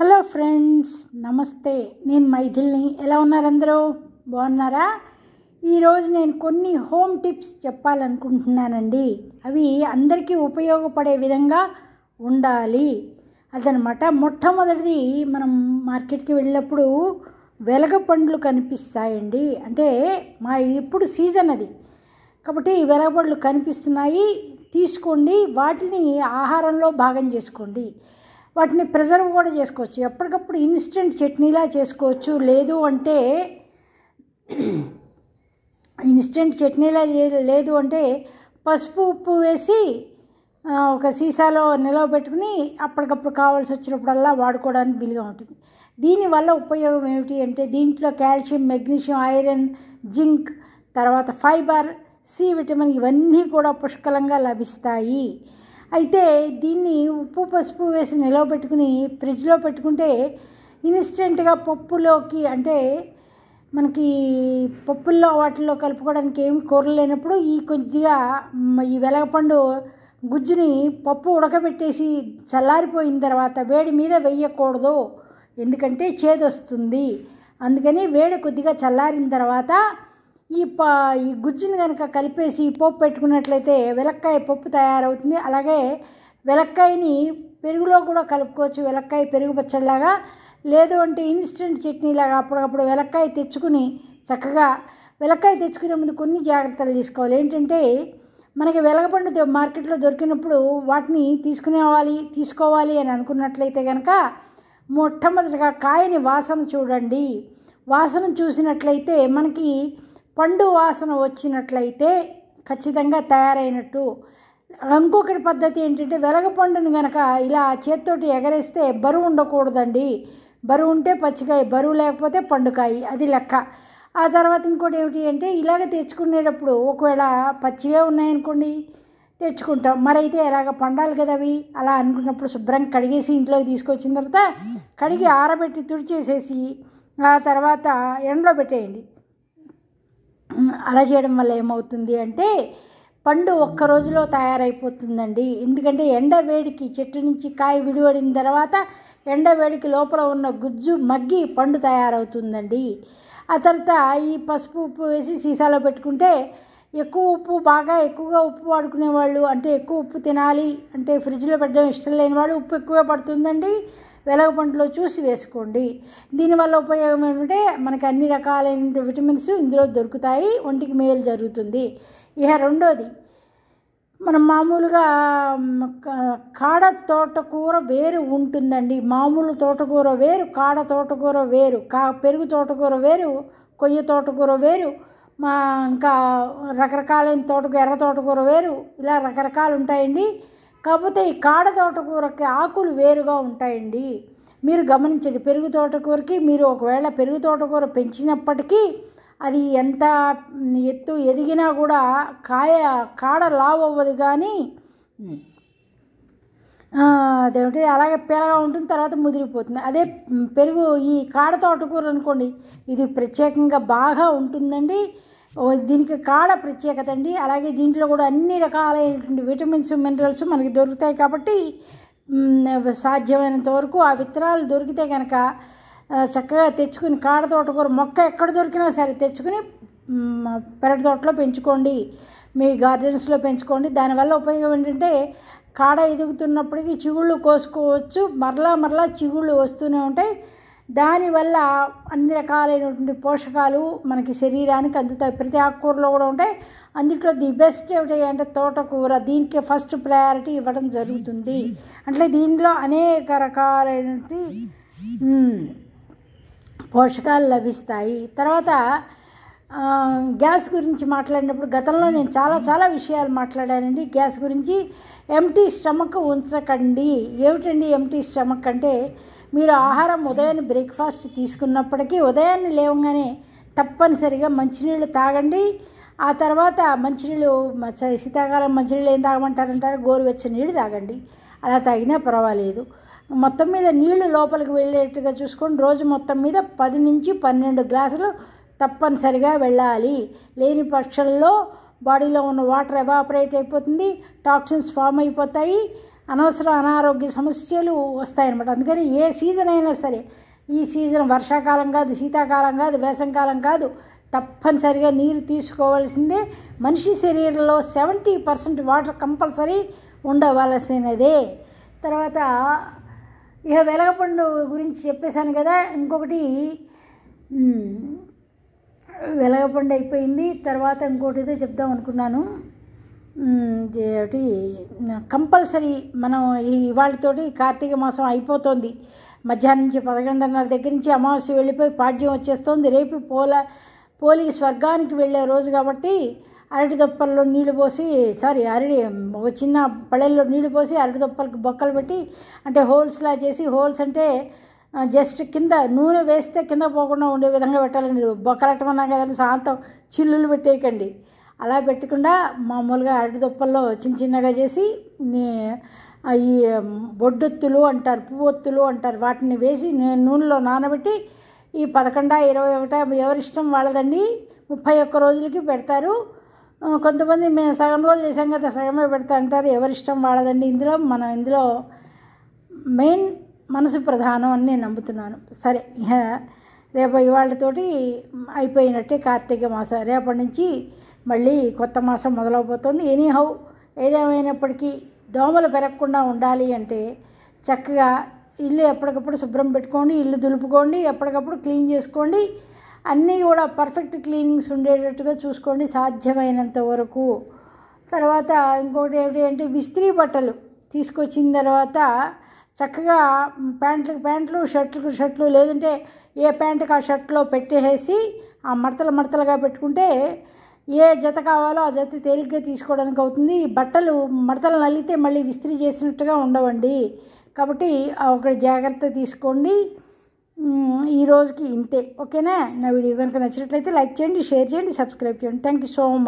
hello friends నమస్తే నేను మైథిల్ని ఎలా ఉన్నారందరూ బాగున్నారా ఈరోజు నేను కొన్ని హోమ్ టిప్స్ చెప్పాలనుకుంటున్నానండి అవి అందరికీ ఉపయోగపడే విధంగా ఉండాలి అదనమాట మొట్టమొదటిది మనం మార్కెట్కి వెళ్ళినప్పుడు వెలగ పండ్లు కనిపిస్తాయండి అంటే మా ఇప్పుడు సీజన్ అది కాబట్టి వెలగ పండ్లు కనిపిస్తున్నాయి తీసుకోండి వాటిని ఆహారంలో భాగం చేసుకోండి వాటిని ప్రిజర్వ్ కూడా చేసుకోవచ్చు ఎప్పటికప్పుడు ఇన్స్టెంట్ చట్నీలా చేసుకోవచ్చు లేదు అంటే ఇన్స్టెంట్ చట్నీలా లేదు అంటే పసుపు ఉప్పు వేసి ఒక సీసాలో నిలవ పెట్టుకుని అప్పటికప్పుడు కావాల్సి వచ్చినప్పుడల్లా వాడుకోవడానికి బిల్గా ఉంటుంది దీనివల్ల ఉపయోగం ఏమిటి అంటే దీంట్లో కాల్షియం మెగ్నీషియం ఐరన్ జింక్ తర్వాత ఫైబర్ సి విటమిన్ ఇవన్నీ కూడా పుష్కలంగా లభిస్తాయి అయితే దీన్ని ఉప్పు పసుపు వేసి నిలవ పెట్టుకుని ఫ్రిడ్జ్లో పెట్టుకుంటే ఇన్స్టెంట్గా పప్పులోకి అంటే మనకి పప్పుల్లో వాటిల్లో కలుపుకోవడానికి ఏమి కూర లేనప్పుడు ఈ కొద్దిగా ఈ వెలగపండు గుజ్జుని పప్పు ఉడకబెట్టేసి చల్లారిపోయిన తర్వాత వేడి మీద వేయకూడదు ఎందుకంటే చేదొస్తుంది అందుకని వేడి కొద్దిగా చల్లారిన తర్వాత ఈ ప ఈ గుజ్జుని కనుక కలిపేసి పప్పు పెట్టుకున్నట్లయితే వెలక్కాయ పప్పు తయారవుతుంది అలాగే వెలక్కాయని పెరుగులో కూడా కలుపుకోవచ్చు వెలక్కాయ పెరుగు పచ్చడిలాగా లేదు అంటే ఇన్స్టెంట్ చట్నీలాగా అప్పుడప్పుడు వెలక్కాయ తెచ్చుకుని చక్కగా వెలక్కాయ తెచ్చుకునే ముందు కొన్ని జాగ్రత్తలు తీసుకోవాలి ఏంటంటే మనకి వెలగపండు మార్కెట్లో దొరికినప్పుడు వాటిని తీసుకునేవాలి తీసుకోవాలి అని అనుకున్నట్లయితే కనుక మొట్టమొదటిగా కాయని వాసన చూడండి వాసన చూసినట్లయితే మనకి పండు వాసన వచ్చినట్లయితే ఖచ్చితంగా తయారైనట్టు ఇంకొకటి పద్ధతి ఏంటంటే వెలగపండును గనక ఇలా చేత్తోటి ఎగరేస్తే బరువు ఉండకూడదండి బరువు ఉంటే పచ్చికాయ బరువు లేకపోతే పండుకాయ అది లెక్క ఆ తర్వాత ఇంకోటి ఏమిటి అంటే ఇలాగ తెచ్చుకునేటప్పుడు ఒకవేళ పచ్చివే ఉన్నాయనుకోండి తెచ్చుకుంటాం మరైతే ఎలాగ పండాలి కదా అవి అలా అనుకున్నప్పుడు శుభ్రంగా కడిగేసి ఇంట్లోకి తీసుకొచ్చిన తర్వాత కడిగి ఆరబెట్టి తుడిచేసేసి ఆ తర్వాత ఎండలో పెట్టేయండి అలా చేయడం వల్ల ఏమవుతుంది అంటే పండు ఒక్క రోజులో తయారైపోతుందండి ఎందుకంటే ఎండ వేడికి చెట్టు నుంచి కాయ విడివడిన తర్వాత ఎండ వేడికి లోపల ఉన్న గుజ్జు మగ్గి పండు తయారవుతుందండి ఆ తర్వాత ఈ పసుపు ఉప్పు వేసి సీసాలో పెట్టుకుంటే ఎక్కువ ఉప్పు బాగా ఎక్కువగా ఉప్పు వాడుకునేవాళ్ళు అంటే ఎక్కువ ఉప్పు తినాలి అంటే ఫ్రిడ్జ్లో పెట్టడం ఇష్టం వాళ్ళు ఉప్పు ఎక్కువగా పడుతుందండి వెలగ పంటలో చూసి వేసుకోండి దీనివల్ల ఉపయోగం ఏంటంటే మనకి అన్ని రకాలైన విటమిన్స్ ఇందులో దొరుకుతాయి ఒంటికి మేలు జరుగుతుంది ఇక రెండోది మనం మామూలుగా కాడ తోటకూర వేరు ఉంటుందండి మామూలు తోటకూర వేరు కాడ తోటకూర వేరు కా పెరుగు తోటకూర వేరు కొయ్య తోటకూర వేరు మా ఇంకా రకరకాలైన తోటకూర ఎర్ర తోటకూర వేరు ఇలా రకరకాలు ఉంటాయండి కాకపోతే ఈ కాడ తోటకూరకి ఆకులు వేరుగా ఉంటాయండి మీరు గమనించండి పెరుగు తోటకూరకి మీరు ఒకవేళ పెరుగు తోటకూర పెంచినప్పటికీ అది ఎంత ఎత్తు ఎదిగినా కూడా కాయ కాడ లావవ్వదు అవ్వదు కానీ అదేమిటి అలాగే పిల్లగా ఉంటుంది తర్వాత ముదిరిపోతుంది అదే పెరుగు ఈ కాడ తోటకూర అనుకోండి ఇది ప్రత్యేకంగా బాగా ఉంటుందండి దీనికి కాడ ప్రత్యేకత అండి అలాగే దీంట్లో కూడా అన్ని రకాలైనటువంటి విటమిన్స్ మినరల్స్ మనకి దొరుకుతాయి కాబట్టి సాధ్యమైనంత వరకు ఆ విత్తనాలు దొరికితే కనుక చక్కగా తెచ్చుకుని కాడ తోట కూర మొక్క ఎక్కడ దొరికినా సరే తెచ్చుకుని పెరటి తోటలో పెంచుకోండి మీ గార్డెన్స్లో పెంచుకోండి దానివల్ల ఉపయోగం ఏంటంటే కాడ ఎదుగుతున్నప్పటికీ చిగుళ్ళు కోసుకోవచ్చు మరలా మరలా చిగుళ్ళు వస్తూనే ఉంటాయి దానివల్ల అన్ని రకాలైనటువంటి పోషకాలు మనకి శరీరానికి అందుతాయి ప్రతి ఆకుకూరలో కూడా ఉంటాయి అందుట్లో ది బెస్ట్ ఏమిటి అంటే తోటకూర దీనికి ఫస్ట్ ప్రయారిటీ ఇవ్వడం జరుగుతుంది అంటే దీనిలో అనేక రకాలైనటువంటి పోషకాలు లభిస్తాయి తర్వాత గ్యాస్ గురించి మాట్లాడినప్పుడు గతంలో నేను చాలా చాలా విషయాలు మాట్లాడానండి గ్యాస్ గురించి ఎంటీ స్టమక్ ఉంచకండి ఏమిటండి ఎంటీ స్టమక్ అంటే మీరు ఆహారం ఉదయాన్నే బ్రేక్ఫాస్ట్ తీసుకున్నప్పటికీ ఉదయాన్నే లేవగానే తప్పనిసరిగా మంచినీళ్ళు తాగండి ఆ తర్వాత మంచినీళ్ళు శీతాకాలం మంచినీళ్ళు ఏం తాగమంటారంటారు గోరువెచ్చని నీళ్ళు తాగండి అలా తాగినా పర్వాలేదు మొత్తం మీద నీళ్లు లోపలికి వెళ్ళేట్టుగా చూసుకొని రోజు మొత్తం మీద పది నుంచి పన్నెండు గ్లాసులు తప్పనిసరిగా వెళ్ళాలి లేని పక్షంలో బాడీలో ఉన్న వాటర్ ఎవాపరేట్ అయిపోతుంది టాక్సిన్స్ ఫామ్ అయిపోతాయి అనవసర అనారోగ్య సమస్యలు వస్తాయన్నమాట అందుకని ఏ సీజన్ అయినా సరే ఈ సీజన్ వర్షాకాలం కాదు శీతాకాలం కాదు వేసంకాలం కాదు తప్పనిసరిగా నీరు తీసుకోవాల్సిందే మనిషి శరీరంలో సెవెంటీ పర్సెంట్ వాటర్ కంపల్సరీ ఉండవలసినదే తర్వాత ఇక వెలగపండు గురించి చెప్పేశాను కదా ఇంకొకటి వెలగపండు అయిపోయింది తర్వాత ఇంకోటి ఏదో చెప్దాం అనుకున్నాను ఒకటి కంపల్సరీ మనం ఈ ఇవాళతోటి కార్తీక మాసం అయిపోతుంది మధ్యాహ్నం నుంచి పదకొండున్నర దగ్గర నుంచి అమావాస్య వెళ్ళిపోయి పాడ్యం వచ్చేస్తుంది రేపు పోల పోలి స్వర్గానికి వెళ్ళే రోజు కాబట్టి అరటి దొప్పల్లో నీళ్లు పోసి సారీ అరటి ఒక చిన్న పళ్ళెల్లో నీళ్లు పోసి అరటి దొప్పలకు బొక్కలు పెట్టి అంటే హోల్స్లా చేసి హోల్స్ అంటే జస్ట్ కింద నూనె వేస్తే కింద పోకుండా ఉండే విధంగా పెట్టాలండి అట్టమన్నా కదా సాంతం చిల్లులు పెట్టేయకండి అలా పెట్టకుండా మామూలుగా అరటి దుప్పల్లో చిన్న చిన్నగా చేసి ఈ బొడ్డొత్తులు అంటారు పువ్వొత్తులు అంటారు వాటిని వేసి నేను నూనెలో నానబెట్టి ఈ పదకొండ ఇరవై ఒకట ఎవరిష్టం వాళ్ళదండి ముప్పై ఒక్క రోజులకి పెడతారు కొంతమంది మేము సగం రోజులు చేసాం కదా సగమే పెడతా అంటారు ఎవరిష్టం వాళ్ళదండి ఇందులో మనం ఇందులో మెయిన్ మనసు ప్రధానం అని నేను నమ్ముతున్నాను సరే రేపు ఇవాళతోటి అయిపోయినట్టే కార్తీక మాసం రేపటి నుంచి మళ్ళీ కొత్త మాసం మొదలవబోతోంది ఎనీహౌ ఏదేమైనప్పటికీ దోమలు పెరగకుండా ఉండాలి అంటే చక్కగా ఇల్లు ఎప్పటికప్పుడు శుభ్రం పెట్టుకోండి ఇల్లు దులుపుకోండి ఎప్పటికప్పుడు క్లీన్ చేసుకోండి అన్నీ కూడా పర్ఫెక్ట్ క్లీనింగ్స్ ఉండేటట్టుగా చూసుకోండి సాధ్యమైనంత వరకు తర్వాత ఇంకోటి ఏమిటి అంటే విస్త్రీ బట్టలు తీసుకొచ్చిన తర్వాత చక్కగా ప్యాంట్లకు ప్యాంట్లు షర్ట్లకు షర్ట్లు లేదంటే ఏ ప్యాంటుకు ఆ షర్ట్లో పెట్టేసి ఆ మడతలు మడతలుగా పెట్టుకుంటే ఏ జత కావాలో ఆ జత తేలిగ్గా తీసుకోవడానికి అవుతుంది బట్టలు మడతలు నల్లితే మళ్ళీ విస్త్రీ చేసినట్టుగా ఉండవండి కాబట్టి ఒక జాగ్రత్త తీసుకోండి ఈ రోజుకి ఇంతే ఓకేనా నా వీడియో కనుక నచ్చినట్లయితే లైక్ చేయండి షేర్ చేయండి సబ్స్క్రైబ్ చేయండి థ్యాంక్ యూ సో మచ్